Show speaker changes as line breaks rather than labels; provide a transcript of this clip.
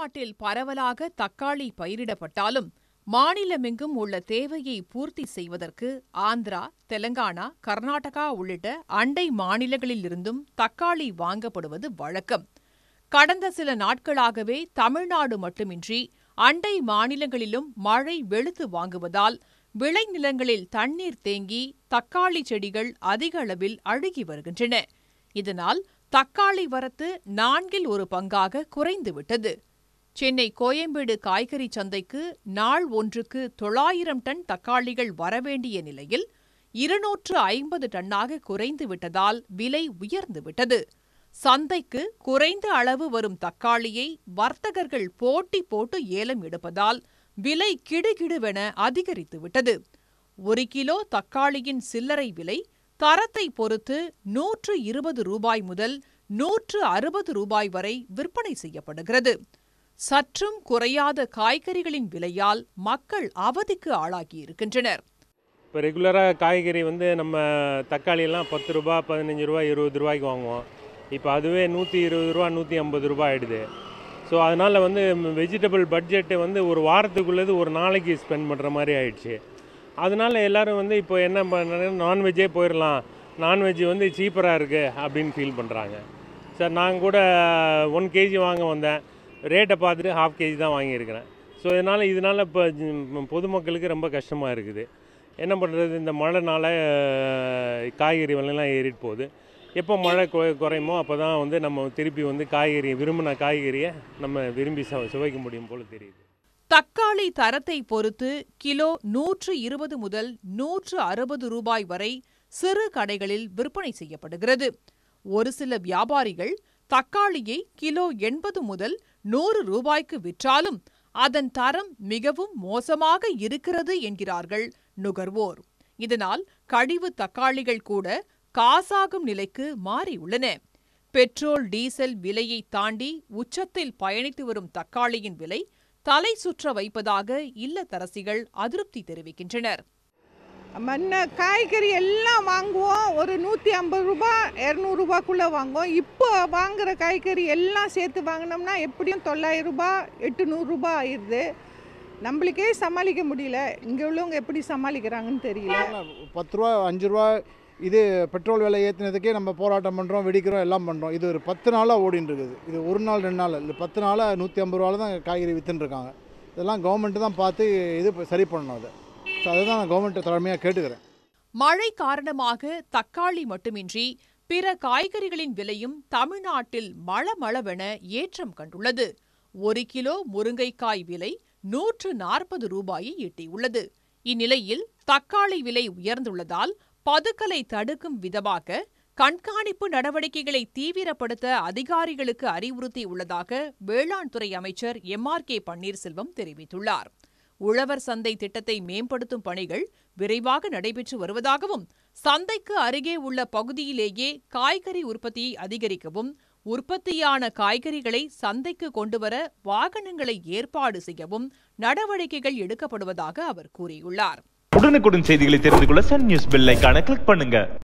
தமிழ்நாட்டில் பரவலாக தக்காளி பயிரிடப்பட்டாலும் மாநிலமெங்கும் உள்ள தேவையை பூர்த்தி செய்வதற்கு ஆந்திரா தெலங்கானா கர்நாடகா உள்ளிட்ட அண்டை மாநிலங்களிலிருந்தும் தக்காளி வாங்கப்படுவது வழக்கம் கடந்த சில நாட்களாகவே தமிழ்நாடு மட்டுமின்றி அண்டை மாநிலங்களிலும் மழை வெளுத்து வாங்குவதால் விளைநிலங்களில் தண்ணீர் தேங்கி தக்காளி செடிகள் அதிக அளவில் அழுகி வருகின்றன இதனால் தக்காளி வரத்து நான்கில் ஒரு பங்காக குறைந்துவிட்டது சென்னை கோயம்பேடு காய்கறி சந்தைக்கு நாள் ஒன்றுக்கு தொள்ளாயிரம் டன் தக்காளிகள் வரவேண்டிய நிலையில் இருநூற்று ஐம்பது டன்னாக குறைந்து விட்டதால் விலை உயர்ந்துவிட்டது சந்தைக்கு குறைந்த அளவு வரும் தக்காளியை வர்த்தகர்கள் போட்டி போட்டு ஏலம் எடுப்பதால் விலை கிடுகிடுவென அதிகரித்துவிட்டது ஒரு கிலோ தக்காளியின் சில்லறை விலை தரத்தை பொறுத்து நூற்று இருபது ரூபாய் முதல் நூற்று அறுபது ரூபாய் வரை விற்பனை செய்யப்படுகிறது சற்றும் குறையாத காய்கறிகளின் விலையால் மக்கள் அவதிக்கு இருக்கின்றனர்
இப்போ ரெகுலராக காய்கறி வந்து நம்ம தக்காளியெல்லாம் பத்து ரூபா பதினஞ்சு ரூபா இருபது ரூபாய்க்கு வாங்குவோம் இப்போ அதுவே நூற்றி இருபது ரூபா நூற்றி ஐம்பது ரூபா ஆகிடுது ஸோ அதனால் வந்து வெஜிடபிள் பட்ஜெட்டு வந்து ஒரு வாரத்துக்குள்ளது ஒரு நாளைக்கு ஸ்பெண்ட் பண்ணுற மாதிரி ஆயிடுச்சு அதனால் எல்லோரும் வந்து இப்போ என்ன பண்ணுறாங்க நான்வெஜ்ஜே போயிடலாம் நான்வெஜ் வந்து சீப்பராக இருக்குது அப்படின்னு ஃபீல் பண்ணுறாங்க சார் நான் கூட ஒன் கேஜி வாங்க வந்தேன் ரேட்டை பார்த்துட்டு ஹாஃப் கேஜி தான் வாங்கியிருக்கிறேன் ஸோ இதனால் இதனால் இப்போ பொதுமக்களுக்கு ரொம்ப கஷ்டமாக இருக்குது என்ன பண்ணுறது இந்த மழைனால காய்கறி விலைலாம் ஏறிட்டு போகுது எப்போ மழை குறையுமோ அப்போ தான் வந்து நம்ம திருப்பி வந்து காய்கறி விரும்பின காய்கறியை நம்ம விரும்பி சுவைக்க முடியும் போல் தெரியுது
தக்காளி தரத்தை பொறுத்து கிலோ நூற்று இருபது முதல் நூற்று அறுபது ரூபாய் வரை சிறு கடைகளில் விற்பனை செய்யப்படுகிறது ஒரு சில வியாபாரிகள் தக்காளியை கிலோ எண்பது முதல் நூறு ரூபாய்க்கு விற்றாலும் அதன் தரம் மிகவும் மோசமாக இருக்கிறது என்கிறார்கள் நுகர்வோர் இதனால் கழிவு தக்காளிகள் கூட காசாகும் நிலைக்கு மாறியுள்ளன பெட்ரோல் டீசல் விலையை தாண்டி உச்சத்தில் பயணித்து வரும் தக்காளியின் விலை தலை சுற்ற வைப்பதாக இல்லத்தரசிகள் அதிருப்தி தெரிவிக்கின்றனர் மண்ணை காய்கறி எல்லாம் வாங்குவோம் ஒரு நூற்றி ஐம்பது ரூபா இரநூறுபாக்குள்ளே வாங்குவோம் இப்போ வாங்குகிற காய்கறி எல்லாம் சேர்த்து வாங்கினோம்னா எப்படியும் தொள்ளாயிரரூபா எட்டு நூறுரூபா ஆயிடுது நம்மளுக்கே சமாளிக்க முடியல இங்கே உள்ளவங்க எப்படி சமாளிக்கிறாங்கன்னு தெரியல
பத்து ரூபா அஞ்சு ரூபா இது பெட்ரோல் விலை ஏற்றினதுக்கே நம்ம போராட்டம் பண்ணுறோம் வெடிக்கிறோம் எல்லாம் பண்ணுறோம் இது ஒரு பத்து நாளாக ஓடின்னு இது ஒரு நாள் ரெண்டு நாள் இல்லை பத்து நாளாக நூற்றி ஐம்பது ரூபாவில் தான் காய்கறி விற்றுன்னு இருக்காங்க இதெல்லாம் கவர்மெண்ட்டு தான் பார்த்து இது சரி பண்ணணும் அதை ஸோ கவர்மெண்ட் தலைமையாக கேட்டுக்கிறேன்
மழை காரணமாக தக்காளி மட்டுமின்றி பிற காய்கறிகளின் விலையும் தமிழ்நாட்டில் மளமளவென ஏற்றம் கண்டுள்ளது ஒரு கிலோ முருங்கைக்காய் விலை நூற்று நாற்பது ரூபாயை எட்டியுள்ளது இந்நிலையில் தக்காளி விலை உயர்ந்துள்ளதால் பதுக்கலை தடுக்கும் விதமாக கண்காணிப்பு நடவடிக்கைகளை தீவிரப்படுத்த அதிகாரிகளுக்கு அறிவுறுத்தியுள்ளதாக வேளாண் துறை அமைச்சர் எம் ஆர் கே பன்னீர்செல்வம் தெரிவித்துள்ளார் உழவர் சந்தை திட்டத்தை மேம்படுத்தும் பணிகள் விரைவாக நடைபெற்று வருவதாகவும் சந்தைக்கு அருகே உள்ள பகுதியிலேயே காய்கறி உற்பத்தியை அதிகரிக்கவும் உற்பத்தியான காய்கறிகளை சந்தைக்கு கொண்டுவர வாகனங்களை ஏற்பாடு செய்யவும் நடவடிக்கைகள் எடுக்கப்படுவதாக அவர் கூறியுள்ளார்
உடனுக்குடன் செய்திகளை தெரிந்து கொள்ள சன் நியூஸ் கிளிக் பண்ணுங்க